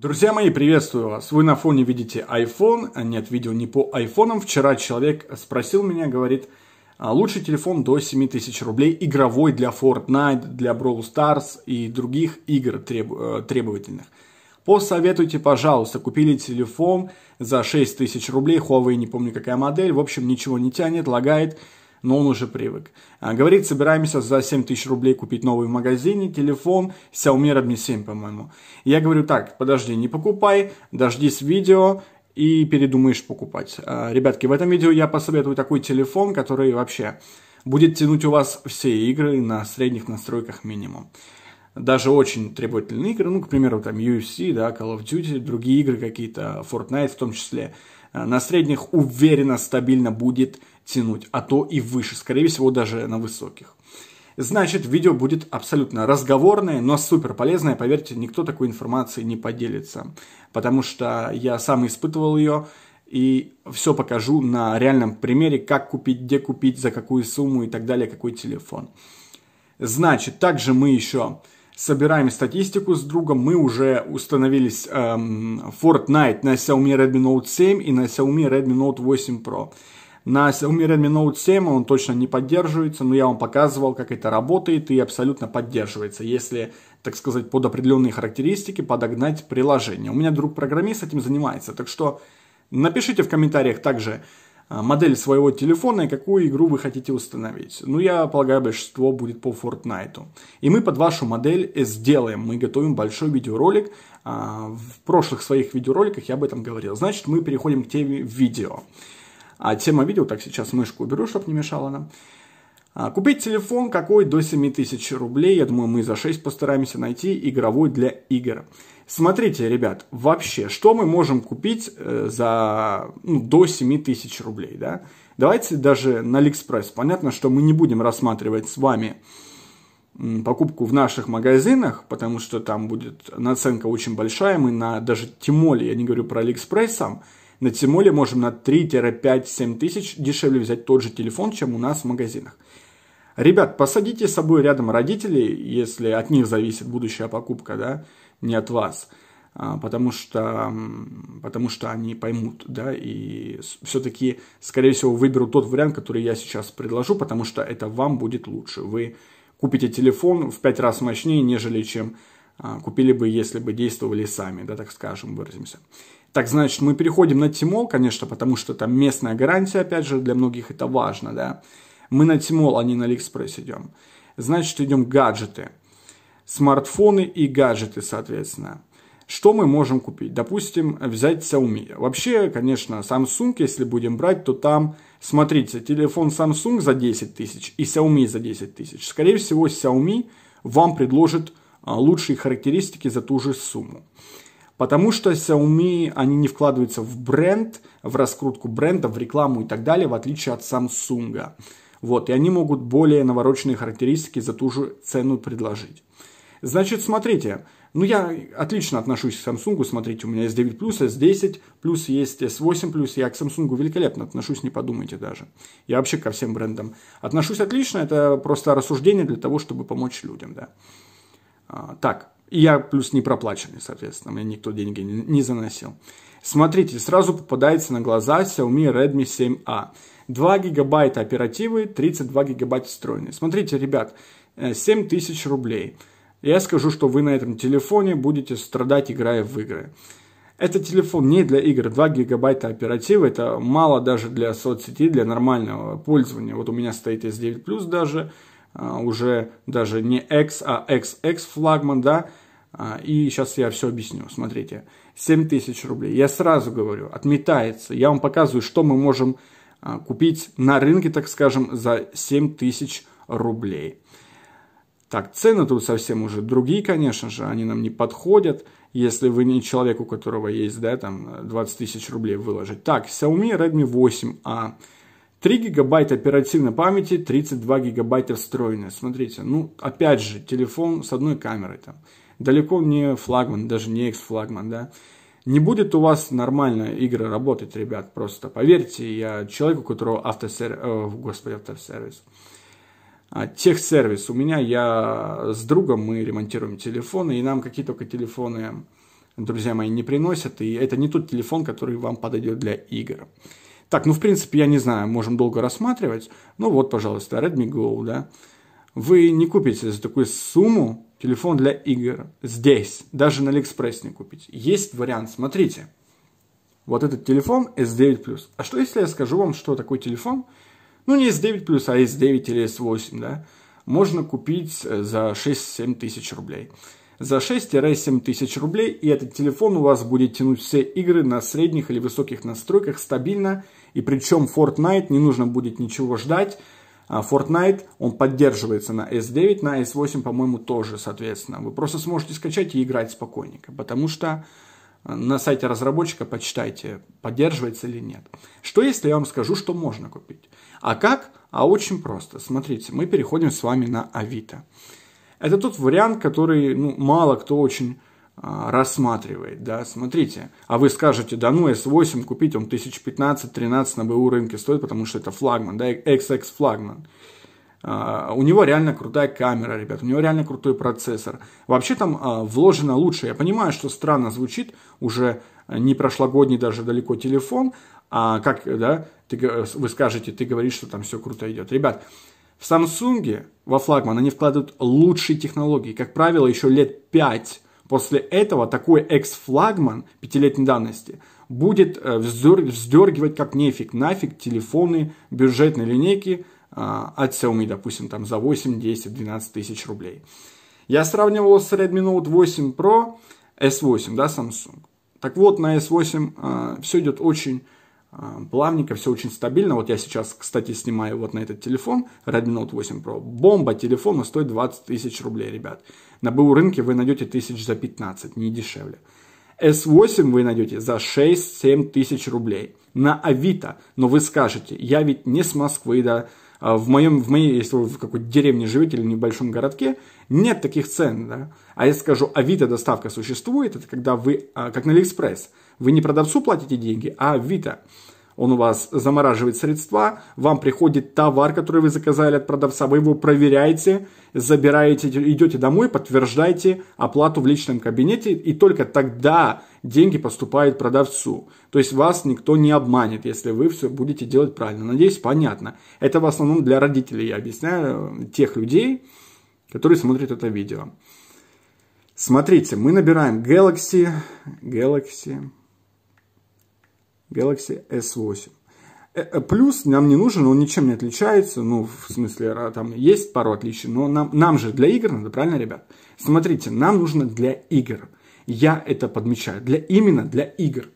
Друзья мои, приветствую вас. Вы на фоне видите iPhone. А нет, видео не по iPhone. Вчера человек спросил меня, говорит, «А лучший телефон до 7000 рублей, игровой для Fortnite, для Brawl Stars и других игр треб... Э, требовательных. Посоветуйте, пожалуйста, купили телефон за 6000 рублей, Huawei, не помню какая модель, в общем, ничего не тянет, лагает, но он уже привык. А, говорит, собираемся за 7 тысяч рублей купить новый в магазине, телефон, Xiaomi Redmi 7, по-моему. Я говорю, так, подожди, не покупай, дождись видео, и передумаешь покупать. А, Ребятки, в этом видео я посоветую такой телефон, который вообще будет тянуть у вас все игры на средних настройках минимум. Даже очень требовательные игры, ну, к примеру, там UFC, да, Call of Duty, другие игры какие-то, Fortnite в том числе, а, на средних уверенно, стабильно будет тянуть, а то и выше, скорее всего, даже на высоких. Значит, видео будет абсолютно разговорное, но супер полезное. Поверьте, никто такой информацией не поделится, потому что я сам испытывал ее и все покажу на реальном примере, как купить, где купить, за какую сумму и так далее, какой телефон. Значит, также мы еще собираем статистику с другом. Мы уже установились эм, Fortnite на Xiaomi Redmi Note 7 и на Xiaomi Redmi Note 8 Pro. На умеренный Note 7 он точно не поддерживается, но я вам показывал, как это работает и абсолютно поддерживается, если, так сказать, под определенные характеристики подогнать приложение. У меня друг-программист этим занимается, так что напишите в комментариях также а, модель своего телефона и какую игру вы хотите установить. Ну, я полагаю, большинство будет по Fortnite. И мы под вашу модель сделаем. Мы готовим большой видеоролик. А, в прошлых своих видеороликах я об этом говорил. Значит, мы переходим к теме видео. А тема видео, так сейчас мышку уберу, чтобы не мешала нам. А, купить телефон какой до 7000 рублей, я думаю, мы за 6 постараемся найти, игровой для игр. Смотрите, ребят, вообще, что мы можем купить э, за ну, до 7000 рублей, да? Давайте даже на Алиэкспресс. Понятно, что мы не будем рассматривать с вами покупку в наших магазинах, потому что там будет наценка очень большая, мы на даже Тимоле, я не говорю про Алиэкспресс сам, на Тимоле можем на 3-5-7 тысяч дешевле взять тот же телефон, чем у нас в магазинах. Ребят, посадите с собой рядом родителей, если от них зависит будущая покупка, да, не от вас. А, потому что, потому что они поймут, да, и все-таки, скорее всего, выберут тот вариант, который я сейчас предложу, потому что это вам будет лучше. Вы купите телефон в пять раз мощнее, нежели чем а, купили бы, если бы действовали сами, да, так скажем, выразимся. Так, значит, мы переходим на Тимол, конечно, потому что там местная гарантия, опять же, для многих это важно, да. Мы на Тимол, а не на Алиэкспресс идем. Значит, идем гаджеты. Смартфоны и гаджеты, соответственно. Что мы можем купить? Допустим, взять Xiaomi. Вообще, конечно, Samsung, если будем брать, то там, смотрите, телефон Samsung за 10 тысяч и Xiaomi за 10 тысяч. Скорее всего, Xiaomi вам предложит а, лучшие характеристики за ту же сумму. Потому что Xiaomi, они не вкладываются в бренд, в раскрутку бренда, в рекламу и так далее, в отличие от Samsung. Вот, и они могут более навороченные характеристики за ту же цену предложить. Значит, смотрите, ну я отлично отношусь к Samsung, смотрите, у меня S9 Plus, S10 Plus, есть S8 Plus, я к Samsung великолепно отношусь, не подумайте даже. Я вообще ко всем брендам отношусь отлично, это просто рассуждение для того, чтобы помочь людям, да. А, так, и я плюс не проплаченный, соответственно, мне никто деньги не, заносил. Смотрите, сразу попадается на глаза Xiaomi Redmi 7A. 2 гигабайта оперативы, 32 гигабайта встроенные. Смотрите, ребят, 7000 э, рублей. Я скажу, что вы на этом телефоне будете страдать, играя в игры. Этот телефон не для игр, 2 гигабайта оперативы это мало даже для соцсети, для нормального пользования. Вот у меня стоит S9 Plus даже, а, уже даже не X, а XX флагман, да, а, и сейчас я все объясню, смотрите, 7 тысяч рублей, я сразу говорю, отметается, я вам показываю, что мы можем а, купить на рынке, так скажем, за 7 тысяч рублей. Так, цены тут совсем уже другие, конечно же, они нам не подходят, если вы не человек, у которого есть, да, там, 20 тысяч рублей выложить. Так, Xiaomi Redmi 8A, 3 гигабайта оперативной памяти, 32 гигабайта встроенной. Смотрите, ну, опять же, телефон с одной камерой там. Далеко не флагман, даже не экс-флагман, да. Не будет у вас нормально игры работать, ребят, просто поверьте, я человек, у которого автосервис, э, о, господи, автосервис, а, техсервис. У меня я с другом, мы ремонтируем телефоны, и нам какие только телефоны, друзья мои, не приносят, и это не тот телефон, который вам подойдет для игр. Так, ну, в принципе, я не знаю, можем долго рассматривать. Ну, вот, пожалуйста, Redmi Go, да. Вы не купите за такую сумму телефон для игр здесь, даже на Алиэкспресс не купить. Есть вариант, смотрите. Вот этот телефон S9+. А что, если я скажу вам, что такой телефон? Ну, не S9+, а S9 или S8, да? Можно купить э, за 6-7 тысяч рублей за 6-7 тысяч рублей, и этот телефон у вас будет тянуть все игры на средних или высоких настройках стабильно и причем Fortnite, не нужно будет ничего ждать, а, Fortnite, он поддерживается на S9, на S8, по-моему, тоже, соответственно. Вы просто сможете скачать и играть спокойненько, потому что а, на сайте разработчика почитайте, поддерживается или нет. Что если я вам скажу, что можно купить? А как? А очень просто. Смотрите, мы переходим с вами на Авито. Это тот вариант, который ну, мало кто очень а, рассматривает, да, смотрите, а вы скажете, да ну S8 купить он 1015-13 на БУ рынке стоит, потому что это флагман, да, XX флагман. А, у него реально крутая камера, ребят, у него реально крутой процессор. Вообще там а, вложено лучше. Я понимаю, что странно звучит, уже не прошлогодний даже далеко телефон, а как, да, ты, э, вы скажете, ты говоришь, что там все круто идет. Ребят, в Samsung во флагман они вкладывают лучшие технологии. Как правило, еще лет 5 После этого такой экс-флагман пятилетней давности будет э, вздергивать как нефиг, нафиг телефоны бюджетной линейки а, от Xiaomi, допустим, там за 8, 10, 12 тысяч рублей. Я сравнивал с Redmi Note 8 Pro, S8, да, Samsung. Так вот, на S8 э, все идет очень а, плавненько, все очень стабильно. Вот я сейчас, кстати, снимаю вот на этот телефон, Redmi Note 8 Pro. Бомба телефона стоит 20 тысяч рублей, ребят. На БУ рынке вы найдете тысяч за 15, не дешевле. S8 вы найдете за 6-7 тысяч рублей на Авито. Но вы скажете, я ведь не с Москвы, да, а в, моем, в моей, если вы в какой-то деревне живете или в небольшом городке, нет таких цен, да. А я скажу, Авито доставка существует, это когда вы, а, как на Алиэкспресс, вы не продавцу платите деньги, а Авито. Он у вас замораживает средства, вам приходит товар, который вы заказали от продавца, вы его проверяете, забираете, идете домой, подтверждаете оплату в личном кабинете, и только тогда деньги поступают продавцу. То есть вас никто не обманет, если вы все будете делать правильно. Надеюсь, понятно. Это в основном для родителей, я объясняю, тех людей, которые смотрят это видео. Смотрите, мы набираем Galaxy, Galaxy, Galaxy S8. Э, э, плюс нам не нужен, он ничем не отличается, ну, в смысле, а, там есть пару отличий, но нам, нам же для игр надо, правильно, ребят? Смотрите, нам нужно для игр. Я это подмечаю, для, именно для игр.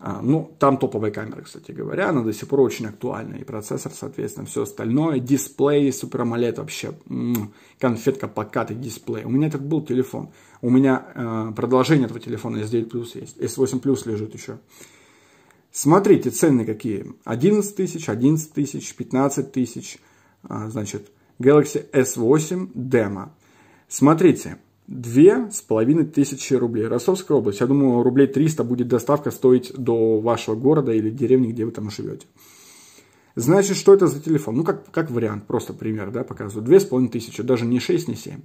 А, ну, там топовая камера, кстати говоря, она до сих пор очень актуальна, и процессор, соответственно, все остальное, дисплей, Super AMOLED вообще, м-м, конфетка, покатый дисплей. У меня так был телефон, у меня э, продолжение этого телефона S9 Plus есть, S8 Plus лежит еще. Смотрите, цены какие. 11 тысяч, 11 тысяч, 15 тысяч. А, значит, Galaxy S8 демо. Смотрите, две с половиной тысячи рублей. Ростовская область. Я думаю, рублей 300 будет доставка стоить до вашего города или деревни, где вы там живете. Значит, что это за телефон? Ну, как, как вариант, просто пример, да, показываю. Две с половиной тысячи, даже не 6, не 7.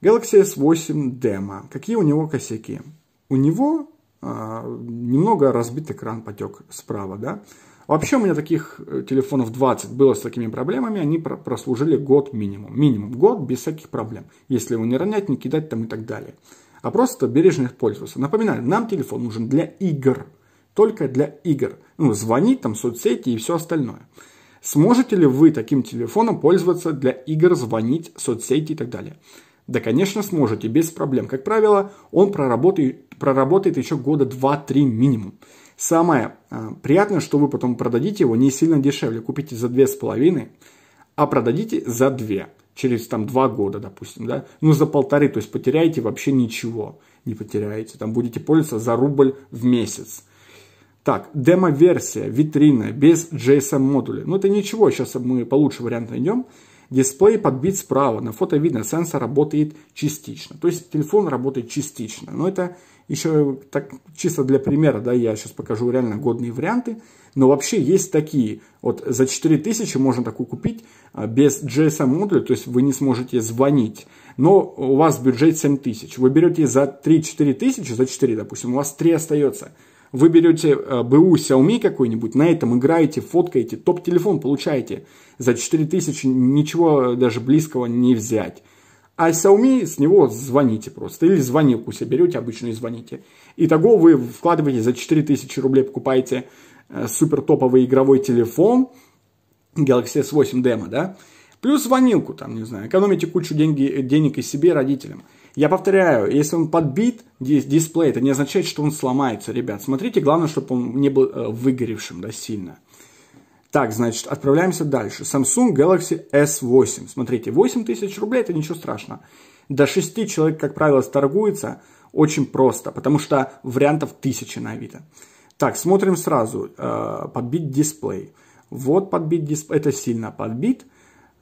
Galaxy S8 демо. Какие у него косяки? У него а, немного разбит экран, потек справа, да. Вообще у меня таких э, телефонов 20 было с такими проблемами, они прослужили год минимум. Минимум год без всяких проблем, если его не ронять, не кидать там и так далее. А просто бережно их пользоваться. Напоминаю, нам телефон нужен для игр, только для игр. Ну, звонить там, соцсети и все остальное. Сможете ли вы таким телефоном пользоваться для игр, звонить, соцсети и так далее? Да, конечно, сможете, без проблем. Как правило, он проработает, проработает еще года 2-3 минимум. Самое а, приятное, что вы потом продадите его не сильно дешевле. Купите за 2,5, а продадите за 2. Через там два года, допустим, да. Ну, за полторы, то есть потеряете вообще ничего. Не потеряете. Там будете пользоваться за рубль в месяц. Так, демо-версия, витрина, без JSM-модуля. Ну, это ничего, сейчас мы получше вариант найдем. Дисплей подбит справа. На фото видно, сенсор работает частично. То есть телефон работает частично. Но это еще так чисто для примера, да, я сейчас покажу реально годные варианты. Но вообще есть такие. Вот за 4000 можно такую купить а, без GSM эм модуля, то есть вы не сможете звонить. Но у вас бюджет 7000. Вы берете за 3-4 тысячи, за 4, допустим, у вас 3 остается – вы берете э, БУ Xiaomi какой-нибудь, на этом играете, фоткаете, топ-телефон получаете. За 4000 ничего даже близкого не взять. А Xiaomi с него звоните просто. Или звонилку себе берете обычную и звоните. Итого вы вкладываете за 4000 рублей, покупаете э, супер топовый игровой телефон Galaxy S8 демо, да? Плюс звонилку там, не знаю, экономите кучу деньги, э, денег и себе, и родителям. Я повторяю, если он подбит дисплей, это не означает, что он сломается, ребят. Смотрите, главное, чтобы он не был э, выгоревшим да, сильно. Так, значит, отправляемся дальше. Samsung Galaxy S8. Смотрите, 8 тысяч рублей, это ничего страшного. До 6 человек, как правило, торгуется очень просто, потому что вариантов тысячи на Авито. Так, смотрим сразу. Э, Подбить дисплей. Вот подбит дисплей, это сильно подбит.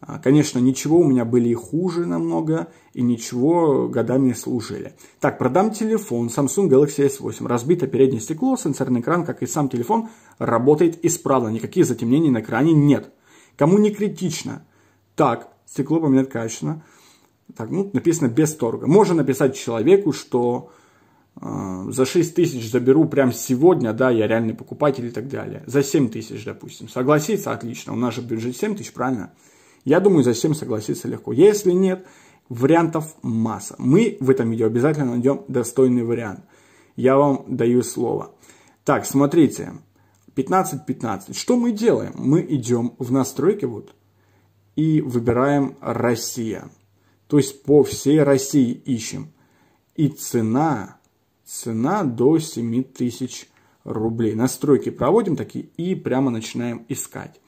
А, конечно, ничего, у меня были и хуже намного, и ничего годами служили. Так, продам телефон Samsung Galaxy S8. Разбито переднее стекло, сенсорный экран, как и сам телефон, работает исправно. Никаких затемнений на экране нет. Кому не критично? Так, стекло поменять качественно. Так, ну, написано без торга. Можно написать человеку, что э, за 6 тысяч заберу прям сегодня, да, я реальный покупатель и так далее. За 7 тысяч, допустим. Согласится? Отлично. У нас же бюджет 7 тысяч, правильно? Я думаю, за 7 согласиться легко. Если нет, вариантов масса. Мы в этом видео обязательно найдем достойный вариант. Я вам даю слово. Так, смотрите. 15-15. Что мы делаем? Мы идем в настройки вот и выбираем Россия. То есть по всей России ищем. И цена, цена до 7000 рублей. Настройки проводим такие и прямо начинаем искать.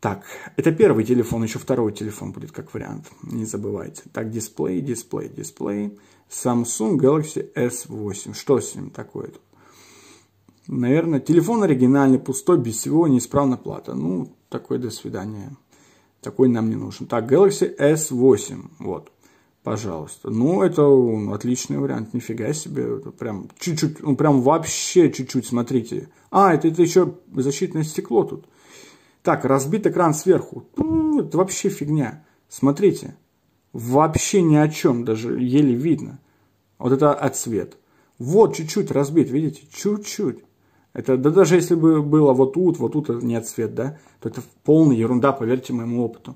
Так, это первый телефон, еще второй телефон будет как вариант, не забывайте. Так, дисплей, дисплей, дисплей. Samsung Galaxy S8. Что с ним такое тут? Наверное, телефон оригинальный, пустой, без всего, неисправна плата. Ну, такой до свидания. Такой нам не нужен. Так, Galaxy S8, вот, пожалуйста. Ну, это отличный вариант, нифига себе. Это прям чуть-чуть, ну, прям вообще чуть-чуть, смотрите. А, это, это еще защитное стекло тут. Так, разбит экран сверху. Ну, это вообще фигня. Смотрите, вообще ни о чем, даже еле видно. Вот это отсвет. Вот чуть-чуть разбит, видите, чуть-чуть. Это да даже если бы было вот тут, вот тут не отсвет, да, то это полная ерунда, поверьте моему опыту.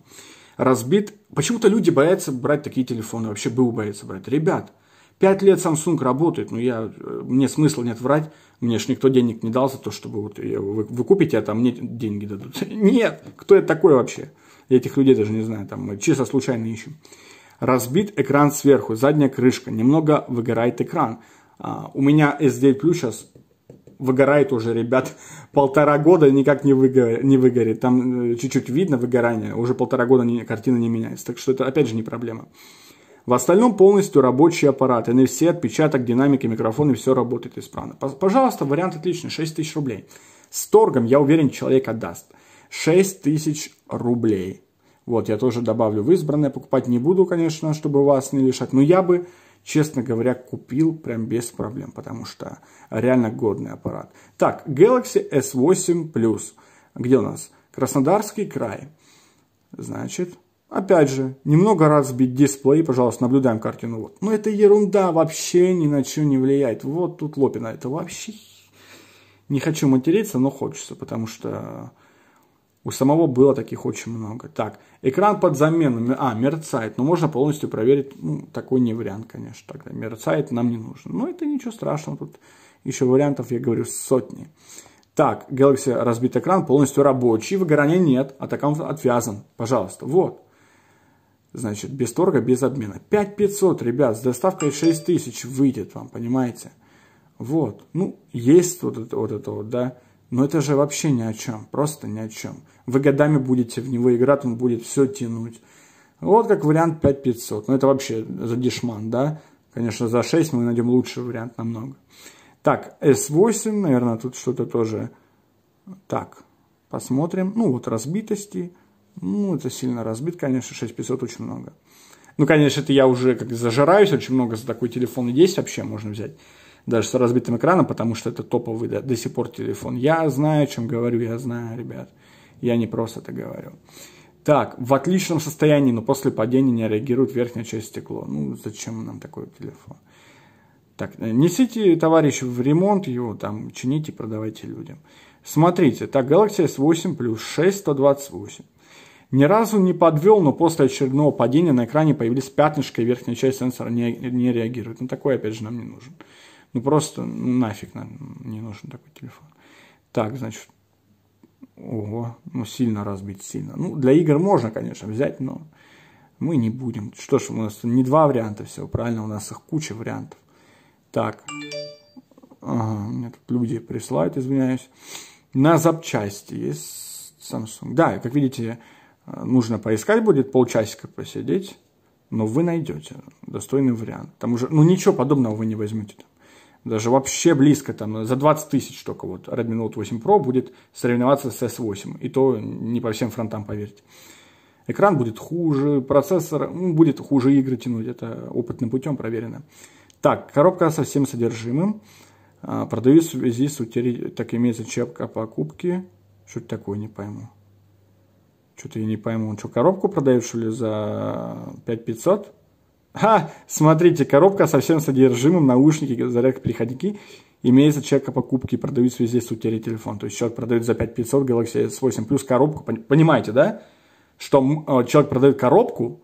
Разбит. Почему-то люди боятся брать такие телефоны, вообще был боятся брать. Ребят, Пять лет Samsung работает, но я, э, мне смысла нет врать. Мне ж никто денег не дал за то, чтобы вот я, вы, вы купите, а там мне деньги дадут. Нет, кто это такой вообще? Я этих людей даже не знаю, там мы чисто случайно ищем. Разбит экран сверху, задняя крышка, немного выгорает экран. А, у меня S9 Plus сейчас выгорает уже, ребят, полтора года никак не, выго... не выгорит. Там э, чуть-чуть видно выгорание, уже полтора года не, картина не меняется. Так что это опять же не проблема. В остальном полностью рабочий аппарат, NFC, отпечаток, динамики, микрофон и все работает исправно. Пожалуйста, вариант отличный, 6 тысяч рублей. С торгом, я уверен, человек отдаст. 6 тысяч рублей. Вот, я тоже добавлю в избранное, покупать не буду, конечно, чтобы вас не лишать, но я бы, честно говоря, купил прям без проблем, потому что реально годный аппарат. Так, Galaxy S8 Plus. Где у нас? Краснодарский край. Значит, Опять же, немного разбить дисплей, пожалуйста, наблюдаем картину. Вот. Но ну, это ерунда, вообще ни на что не влияет. Вот тут Лопина, это вообще... Не хочу материться, но хочется, потому что у самого было таких очень много. Так, экран под замену, а, мерцает, но ну, можно полностью проверить, ну, такой не вариант, конечно, тогда мерцает нам не нужно. Но ну, это ничего страшного, тут еще вариантов, я говорю, сотни. Так, Galaxy разбит экран, полностью рабочий, выгорания нет, а так он отвязан, пожалуйста, вот значит, без торга, без обмена. 5500, ребят, с доставкой 6000 выйдет вам, понимаете? Вот, ну, есть вот это вот, это вот да, но это же вообще ни о чем, просто ни о чем. Вы годами будете в него играть, он будет все тянуть. Вот как вариант 5500, Но ну, это вообще за дешман, да? Конечно, за 6 мы найдем лучший вариант намного. Так, S8, наверное, тут что-то тоже... Так, посмотрим. Ну, вот разбитости. Ну, это сильно разбит, конечно, 6500 очень много. Ну, конечно, это я уже как зажираюсь, очень много за такой телефон есть вообще можно взять. Даже с разбитым экраном, потому что это топовый до, до сих пор телефон. Я знаю, о чем говорю, я знаю, ребят. Я не просто это говорю. Так, в отличном состоянии, но после падения не реагирует верхняя часть стекла. Ну, зачем нам такой телефон? Так, э, несите, товарищ, в ремонт его, там, чините, продавайте людям. Смотрите, так, Galaxy S8 Plus 6128. Ни разу не подвел, но после очередного падения на экране появились пятнышко, и верхняя часть сенсора не, не реагирует. Ну, такой, опять же, нам не нужен. Ну, просто ну, нафиг нам не нужен такой телефон. Так, значит, ого, ну, сильно разбить, сильно. Ну, для игр можно, конечно, взять, но мы не будем. Что ж, у нас не два варианта всего, правильно? У нас их куча вариантов. Так, ага, мне тут люди присылают, извиняюсь. На запчасти есть Samsung. Да, как видите, Нужно поискать будет, полчасика посидеть, но вы найдете достойный вариант. Там уже, ну ничего подобного вы не возьмете. Даже вообще близко, там за 20 тысяч только вот Redmi Note 8 Pro будет соревноваться с S8. И то не по всем фронтам, поверьте. Экран будет хуже, процессор ну, будет хуже игры тянуть, это опытным путем проверено. Так, коробка со всем содержимым. А, продаю в связи с утерей, так имеется чепка покупки. Что-то такое, не пойму. Что-то я не пойму, он что, коробку продает, что ли, за 5500? Ха! Смотрите, коробка со всем содержимым, наушники, зарядка, переходники. Имеется чек о покупке, продают в связи с утерей телефон. То есть человек продает за 5500 Galaxy S8 плюс коробку. Понимаете, да? Что э, человек продает коробку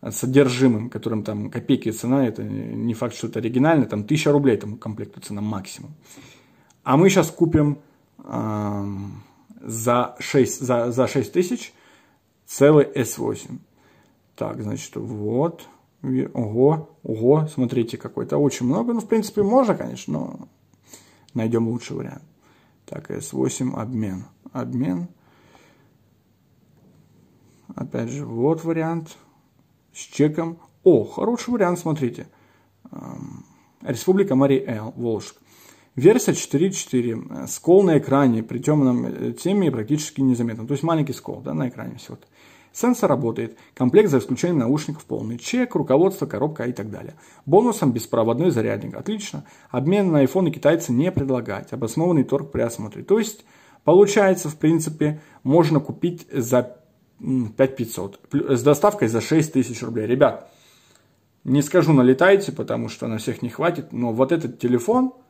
с содержимым, которым там копейки цена, это не факт, что это оригинально, там 1000 рублей этому комплекту цена максимум. А мы сейчас купим эм, за 6, за, за 6 тысяч целый S8. Так, значит, вот. Ого, ого, смотрите, какой-то очень много. Ну, в принципе, можно, конечно, но найдем лучший вариант. Так, S8, обмен, обмен. Опять же, вот вариант с чеком. О, хороший вариант, смотрите. Эм, Республика Марий Эл, Волжск. Версия 4.4. Скол на экране при темном э, теме практически незаметно. То есть маленький скол да, на экране всего-то. Сенсор работает, комплект за исключением наушников полный, чек, руководство, коробка и так далее. Бонусом беспроводной зарядник, отлично. Обмен на iPhone китайцы не предлагать, обоснованный торг при осмотре. То есть, получается, в принципе, можно купить за 5500, э, с доставкой за 6000 рублей. Ребят, не скажу налетайте, потому что на всех не хватит, но вот этот телефон –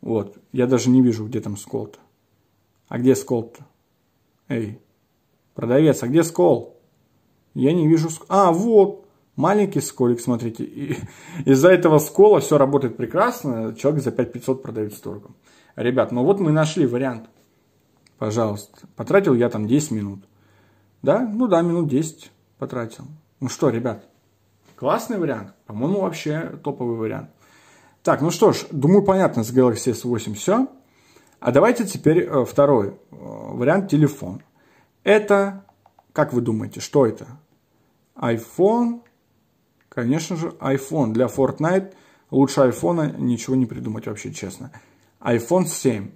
вот. Я даже не вижу, где там скол-то. А где скол-то? Эй, продавец, а где скол? Я не вижу скол. А, вот. Маленький сколик, смотрите. Из-за этого скола все работает прекрасно. Человек за 5500 продает с Ребят, ну вот мы нашли вариант. Пожалуйста. Потратил я там 10 минут. Да? Ну да, минут 10 потратил. Ну что, ребят, классный вариант. По-моему, вообще топовый вариант. Так, ну что ж, думаю, понятно с Galaxy S8 все. А давайте теперь э, второй э, вариант – телефон. Это, как вы думаете, что это? iPhone. Конечно же, iPhone. Для Fortnite лучше iPhone ничего не придумать вообще, честно. iPhone 7.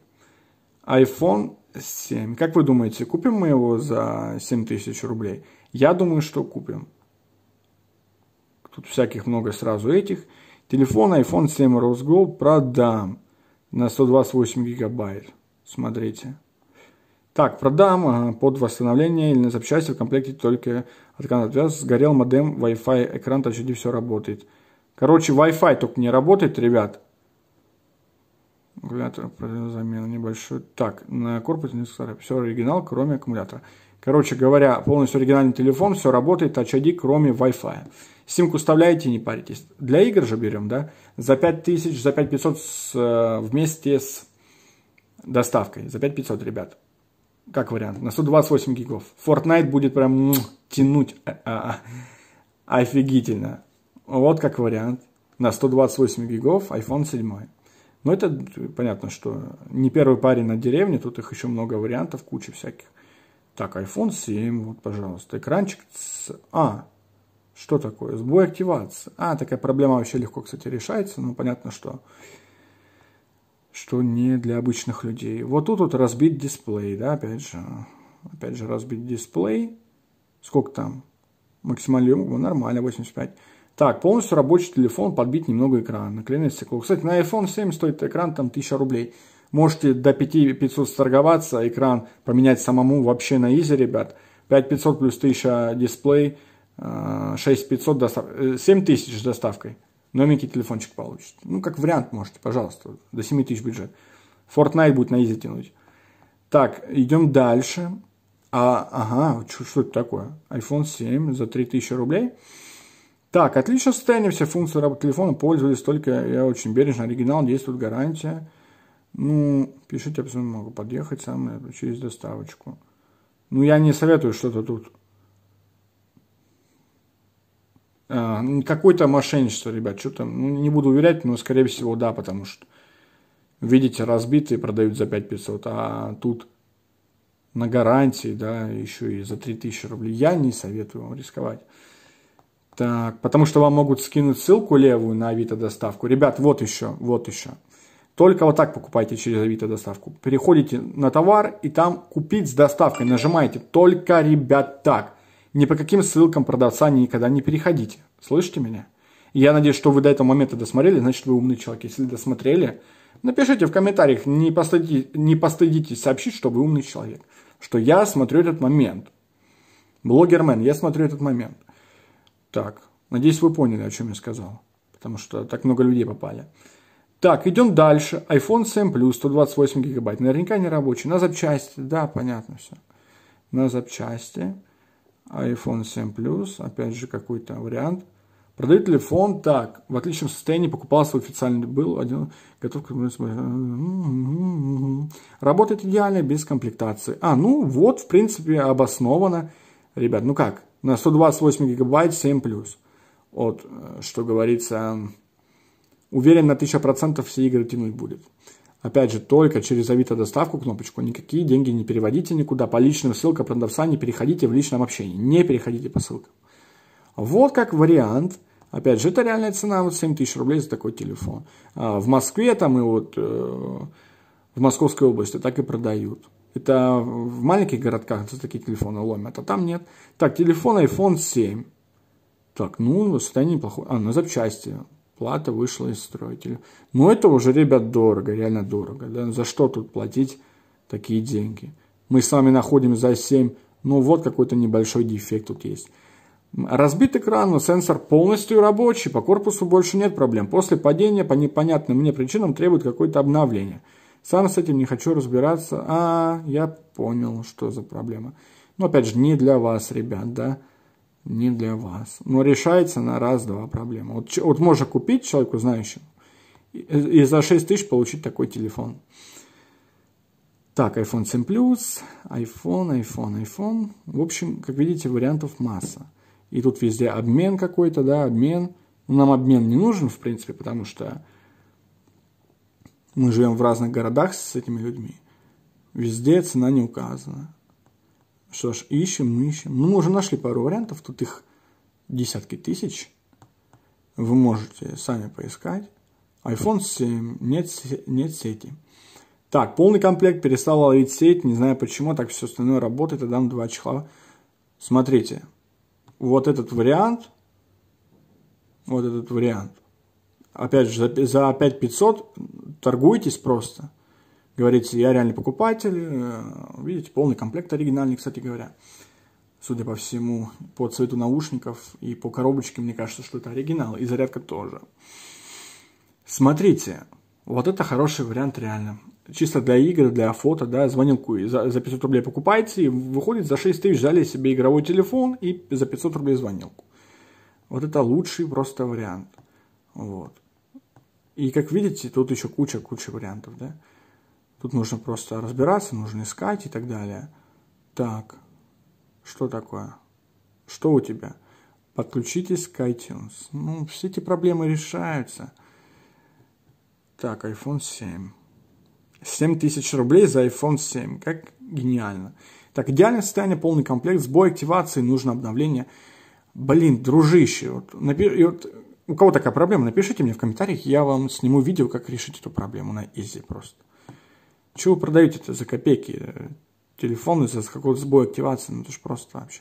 iPhone 7. Как вы думаете, купим мы его за 7000 рублей? Я думаю, что купим. Тут всяких много сразу этих – Телефон iPhone 7 Rose Gold продам на 128 гигабайт. Смотрите. Так, продам под восстановление или на запчасти в комплекте только от канала Сгорел модем, Wi-Fi, экран, touch ID, все работает. Короче, Wi-Fi только не работает, ребят. Аккумулятор замена небольшой. Так, на корпусе не старый. Все оригинал, кроме аккумулятора. Короче говоря, полностью оригинальный телефон, все работает, Touch а ID, кроме Wi-Fi. Симку вставляете, не паритесь. Для игр же берем, да, за 5000, за 5500 с, э, вместе с доставкой. За 5500, ребят. Как вариант. На 128 гигов. Fortnite будет прям м ну, -м, тянуть а -а -а. офигительно. Вот как вариант. На 128 гигов iPhone 7. Но это понятно, что не первый парень на деревне, тут их еще много вариантов, куча всяких. Так, iPhone 7, вот, пожалуйста, экранчик. С... А, что такое? Сбой активации. А, такая проблема вообще легко, кстати, решается. Ну, понятно, что что не для обычных людей. Вот тут вот разбит дисплей, да, опять же. Опять же, разбить дисплей. Сколько там? Максимальный объем, ну, нормально, 85. Так, полностью рабочий телефон, подбить немного экран, наклеенное стекло. Кстати, на iPhone 7 стоит экран там 1000 рублей. Можете до 5500 сторговаться, экран поменять самому вообще на изи, ребят. 5500 плюс 1000 дисплей – 6500 доставкой, 7000 с доставкой, новенький телефончик получите. Ну, как вариант можете, пожалуйста, до 7000 бюджет. Fortnite будет на изи тянуть. Так, идем дальше. А, ага, что, что это такое? iPhone 7 за 3000 рублей. Так, отлично состояние, все функции работы телефона пользовались, только я очень бережно, оригинал, действует гарантия. Ну, пишите, я могу подъехать сам через доставочку. Ну, я не советую что-то тут А, ну, Какое-то мошенничество, ребят, что-то, ну, не буду уверять, но, скорее всего, да, потому что, видите, разбитые продают за 5500, а тут на гарантии, да, еще и за 3000 рублей. Я не советую вам рисковать. Так, потому что вам могут скинуть ссылку левую на Авито доставку. Ребят, вот еще, вот еще. Только вот так покупайте через Авито доставку. Переходите на товар и там купить с доставкой. Нажимаете только, ребят, так. Ни по каким ссылкам продавца никогда не переходите. Слышите меня? Я надеюсь, что вы до этого момента досмотрели, значит вы умный человек. Если досмотрели, напишите в комментариях, не, постыди, не постыдитесь сообщить, что вы умный человек. Что я смотрю этот момент. Блогермен, я смотрю этот момент. Так, надеюсь, вы поняли, о чем я сказал. Потому что так много людей попали. Так, идем дальше. iPhone 7 Plus, 128 гигабайт. Наверняка не рабочий. На запчасти. Да, понятно все. На запчасти iPhone 7 Plus, опять же, какой-то вариант. Продает ли фон так? В отличном состоянии покупался официально был один готов к Работает идеально без комплектации. А, ну вот, в принципе, обосновано. Ребят, ну как? На 128 гигабайт 7 плюс. Вот, э, что говорится, уверен на 1000% все игры тянуть будет. Опять же, только через Авито доставку кнопочку. Никакие деньги не переводите никуда. По личным ссылкам продавца не переходите в личном общении. Не переходите по ссылкам. Вот как вариант. Опять же, это реальная цена, вот 7 тысяч рублей за такой телефон. А в Москве там и вот э, в Московской области так и продают. Это в маленьких городках за такие телефоны ломят, а там нет. Так, телефон iPhone 7. Так, ну, состояние неплохое. А, на запчасти плата вышла из строителя. Но это уже, ребят, дорого, реально дорого. Да? За что тут платить такие деньги? Мы с вами находим за 7, ну вот какой-то небольшой дефект тут есть. Разбит экран, но сенсор полностью рабочий, по корпусу больше нет проблем. После падения по непонятным мне причинам требует какое-то обновление. Сам с этим не хочу разбираться. А, я понял, что за проблема. Но опять же, не для вас, ребят, да не для вас. Но решается на раз-два проблема. Вот, вот можно купить человеку знающему и, и за 6 тысяч получить такой телефон. Так, iPhone 7 Plus, iPhone, iPhone, iPhone. В общем, как видите, вариантов масса. И тут везде обмен какой-то, да, обмен. Ну, нам обмен не нужен, в принципе, потому что мы живем в разных городах с этими людьми. Везде цена не указана. Что ж, ищем, мы ищем. Ну, мы уже нашли пару вариантов, тут их десятки тысяч. Вы можете сами поискать. iPhone 7, нет, нет сети. Так, полный комплект, перестал ловить сеть, не знаю почему, так все остальное работает, и дам два чехла. Смотрите, вот этот вариант, вот этот вариант. Опять же, за 5500 торгуйтесь просто. Говорите, я реальный покупатель. Э, видите, полный комплект оригинальный, кстати говоря. Судя по всему, по цвету наушников и по коробочке, мне кажется, что это оригинал. И зарядка тоже. Смотрите, вот это хороший вариант реально. Чисто для игр, для фото, да, звонилку за, за 500 рублей покупаете, и выходит за 6 тысяч взяли себе игровой телефон и за 500 рублей звонилку. Вот это лучший просто вариант. Вот. И как видите, тут еще куча-куча вариантов, да. Тут нужно просто разбираться, нужно искать и так далее. Так, что такое? Что у тебя? Подключитесь к iTunes. Ну, все эти проблемы решаются. Так, iPhone 7. 7 тысяч рублей за iPhone 7. Как гениально. Так, идеальное состояние, полный комплект, сбой активации, нужно обновление. Блин, дружище, вот, напи- и вот у кого такая проблема, напишите мне в комментариях, я вам сниму видео, как решить эту проблему на изи просто. Чего продаете это за копейки? Телефон из-за какого-то сбоя активации, ну это же просто вообще.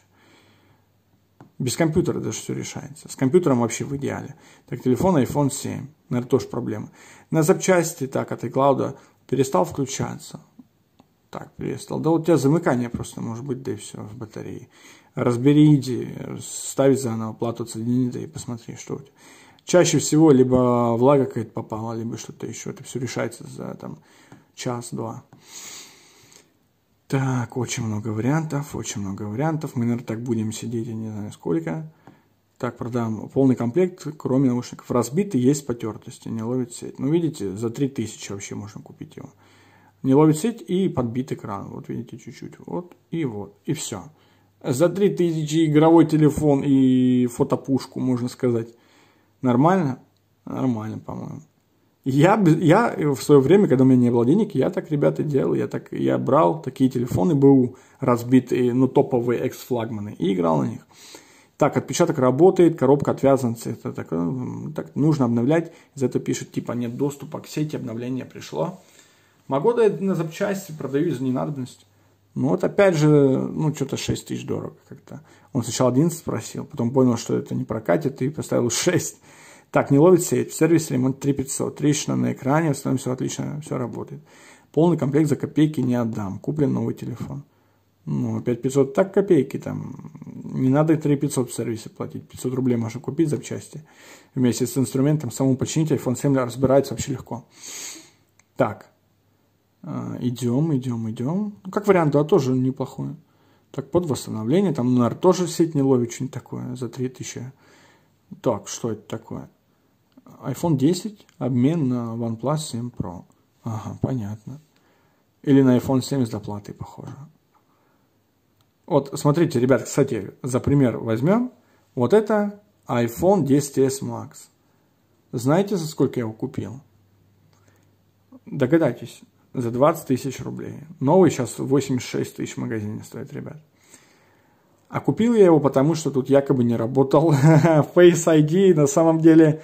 Без компьютера даже все решается. С компьютером вообще в идеале. Так, телефон iPhone 7. Наверное, ну, тоже проблема. На запчасти, так, от iCloud перестал включаться. Так, перестал. Да вот у тебя замыкание просто может быть, да и все, в батарее. Разбери, иди, ставь заново плату, соедини да и посмотри, что у тебя. Чаще всего либо влага какая-то попала, либо что-то еще. Это все решается за там час-два. Так, очень много вариантов, очень много вариантов. Мы, наверное, так будем сидеть, я не знаю сколько. Так, продам полный комплект, кроме наушников. Разбиты, есть потертости, не ловит сеть. Ну, видите, за 3000 вообще можно купить его. Не ловит сеть и подбит экран. Вот видите, чуть-чуть. Вот и вот. И все. За 3000 игровой телефон и фотопушку, можно сказать. Нормально? Нормально, по-моему. Я, я в свое время, когда у меня не было денег, я так, ребята, делал. Я, так, я брал такие телефоны БУ разбитые, ну, топовые экс-флагманы и играл на них. Так, отпечаток работает, коробка отвязана. Это так, ну, так нужно обновлять. Из этого пишут типа, нет доступа к сети, обновление пришло. Могу дать на запчасти, продаю из ненадобности. Ну вот опять же, ну что-то 6 тысяч дорого как-то. Он сначала 11 спросил, потом понял, что это не прокатит и поставил 6. Так, не ловит сеть. В сервисе ремонт 3500. Трещина на экране, в основном все отлично, все работает. Полный комплект за копейки не отдам. Куплен новый телефон. Ну, 5500 так копейки там. Не надо 3500 в сервисе платить. 500 рублей можно купить запчасти. Вместе с инструментом самому починить. iPhone 7 разбирается вообще легко. Так. А, идем, идем, идем. Ну, как вариант, да, тоже неплохое. Так, под восстановление. Там, ну, наверное, тоже сеть не ловит, что-нибудь такое за 3000. Так, что это такое? iPhone 10 обмен на OnePlus 7 Pro. Ага, понятно. Или на iPhone 7 с доплатой, похоже. Вот, смотрите, ребят, кстати, за пример возьмем. Вот это iPhone 10s Max. Знаете, за сколько я его купил? Догадайтесь, за 20 тысяч рублей. Новый сейчас 86 тысяч в магазине стоит, ребят. А купил я его потому, что тут якобы не работал Face ID, на самом деле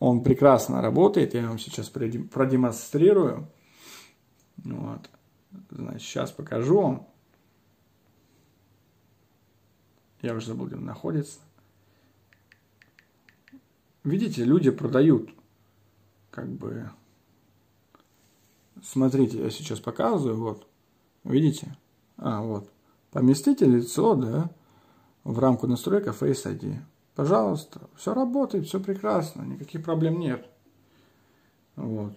он прекрасно работает, я вам сейчас продемонстрирую. Вот. Значит, сейчас покажу вам. Я уже забыл, где он находится. Видите, люди продают. Как бы... Смотрите, я сейчас показываю, вот. Видите? А, вот. Поместите лицо, да, в рамку настройка Face ID. Пожалуйста, все работает, все прекрасно, никаких проблем нет. Вот.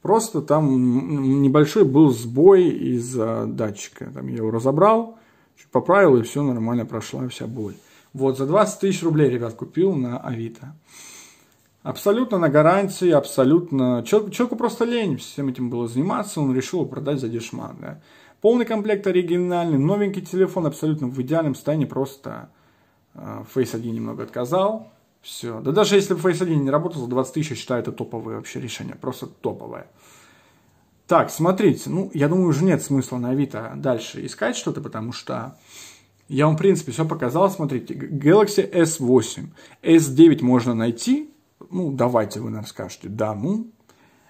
Просто там небольшой был сбой из-за датчика. Там я его разобрал, чуть поправил, и все нормально прошла вся боль. Вот, за 20 тысяч рублей, ребят, купил на Авито. Абсолютно на гарантии, абсолютно... Человек, человеку просто лень всем этим было заниматься, он решил продать за дешман, да. Полный комплект оригинальный, новенький телефон абсолютно в идеальном состоянии, просто Э, Face ID немного отказал. Все. Да даже если бы Face ID не работал, за 20 тысяч, считаю, это топовое вообще решение. Просто топовое. Так, смотрите. Ну, я думаю, уже нет смысла на Авито дальше искать что-то, потому что я вам, в принципе, все показал. Смотрите, Galaxy S8. S9 можно найти. Ну, давайте вы нам скажете. Да, ну.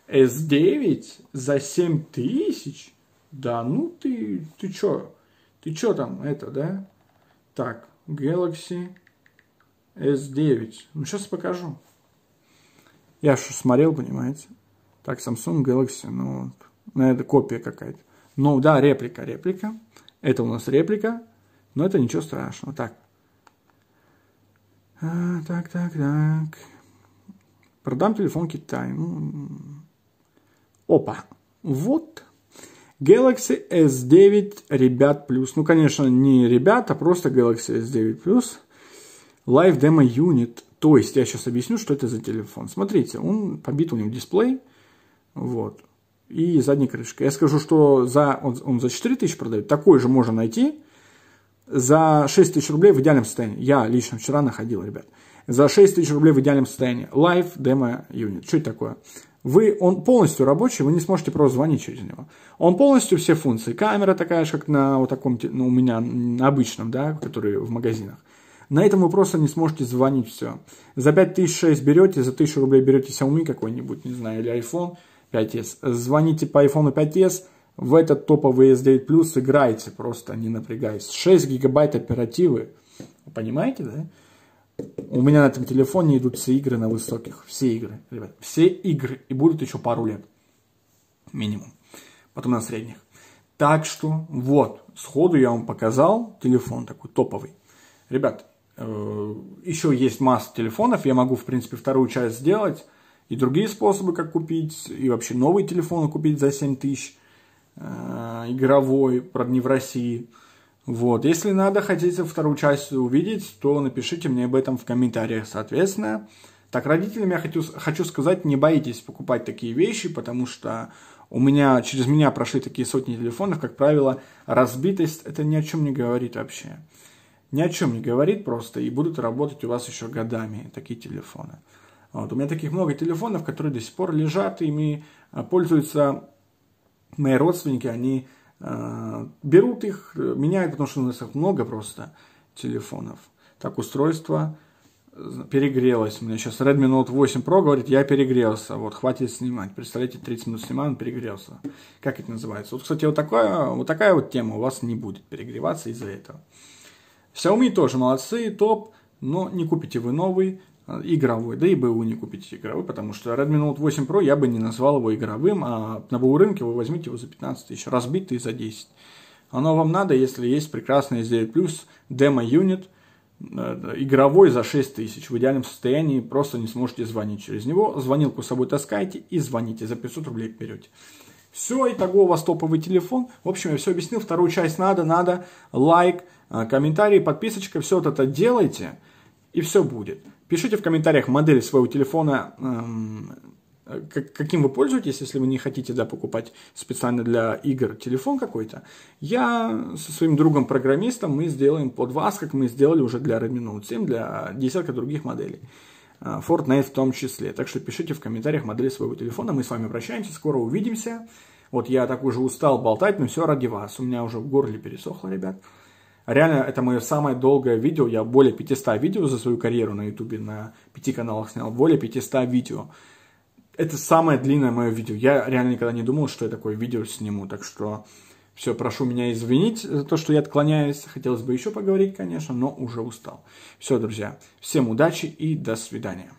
S9 за 7 тысяч? Да, ну ты, ты чё? Ты чё там, это, да? Так, Galaxy S9. Ну, сейчас покажу. Я что смотрел, понимаете? Так, Samsung Galaxy, ну, на ну, это копия какая-то. Ну, да, реплика, реплика. Это у нас реплика, но это ничего страшного. Так. А, так, так, так. Продам телефон Китай. Ну, опа. Вот Galaxy S9 ребят плюс. Ну, конечно, не ребят, а просто Galaxy S9 плюс. Live Demo Unit. То есть, я сейчас объясню, что это за телефон. Смотрите, он побит у него дисплей. Вот. И задняя крышка. Я скажу, что за, он, он за 4000 продает. Такой же можно найти за 6 тысяч рублей в идеальном состоянии. Я лично вчера находил, ребят. За 6 тысяч рублей в идеальном состоянии. Live Demo Unit. Что это такое? вы, он полностью рабочий, вы не сможете просто звонить через него. Он полностью все функции. Камера такая же, как на вот таком, ну, у меня на обычном, да, который в магазинах. На этом вы просто не сможете звонить все. За 5006 берете, за 1000 рублей берете Xiaomi какой-нибудь, не знаю, или iPhone 5s. Звоните по iPhone 5s, в этот топовый S9 Plus играйте, просто не напрягаясь. 6 гигабайт оперативы, понимаете, да? У меня на этом телефоне идут все игры на высоких. Все игры, ребят. Все игры. И будут еще пару лет. Минимум. Потом на средних. Так что вот, сходу я вам показал телефон такой топовый. Ребят, э, еще есть масса телефонов. Я могу, в принципе, вторую часть сделать. И другие способы, как купить. И вообще новый телефон купить за 7 тысяч. Э, игровой, правда, не в России. Вот, если надо, хотите вторую часть увидеть, то напишите мне об этом в комментариях, соответственно. Так, родителям я хочу, хочу сказать, не бойтесь покупать такие вещи, потому что у меня, через меня прошли такие сотни телефонов, как правило, разбитость, это ни о чем не говорит вообще. Ни о чем не говорит просто, и будут работать у вас еще годами такие телефоны. Вот. У меня таких много телефонов, которые до сих пор лежат, ими а, пользуются мои родственники, они Берут их, меняют, потому что у нас их много просто телефонов. Так устройство э, перегрелось. У меня сейчас Redmi Note 8 Pro говорит, я перегрелся. Вот, хватит снимать. Представляете, 30 минут снимаю, он перегрелся. Как это называется? Вот, кстати, вот, такая вот такая вот тема у вас не будет перегреваться из-за этого. Xiaomi тоже молодцы, топ, но не купите вы новый, игровой, да и БУ не купите игровой, потому что Redmi Note 8 Pro я бы не назвал его игровым, а на БУ рынке вы возьмите его за 15 тысяч, разбитый за 10. Оно вам надо, если есть прекрасный S9 Plus, демо-юнит, э, игровой за 6 тысяч, в идеальном состоянии просто не сможете звонить через него, звонилку с собой таскаете и звоните, за 500 рублей берете. Все, итого у вас топовый телефон. В общем, я все объяснил, вторую часть надо, надо, лайк, э, комментарий, подписочка, все вот это делайте, и все будет. Пишите в комментариях модель своего телефона, эм, каким вы пользуетесь, если вы не хотите да, покупать специально для игр телефон какой-то. Я со своим другом-программистом мы сделаем под вас, как мы сделали уже для Redmi Note 7, для десятка других моделей. Э, Fortnite в том числе. Так что пишите в комментариях модели своего телефона. Мы с вами прощаемся, скоро увидимся. Вот я так уже устал болтать, но все ради вас. У меня уже в горле пересохло, ребят. Реально, это мое самое долгое видео. Я более 500 видео за свою карьеру на ютубе, на пяти каналах снял. Более 500 видео. Это самое длинное мое видео. Я реально никогда не думал, что я такое видео сниму. Так что все, прошу меня извинить за то, что я отклоняюсь. Хотелось бы еще поговорить, конечно, но уже устал. Все, друзья, всем удачи и до свидания.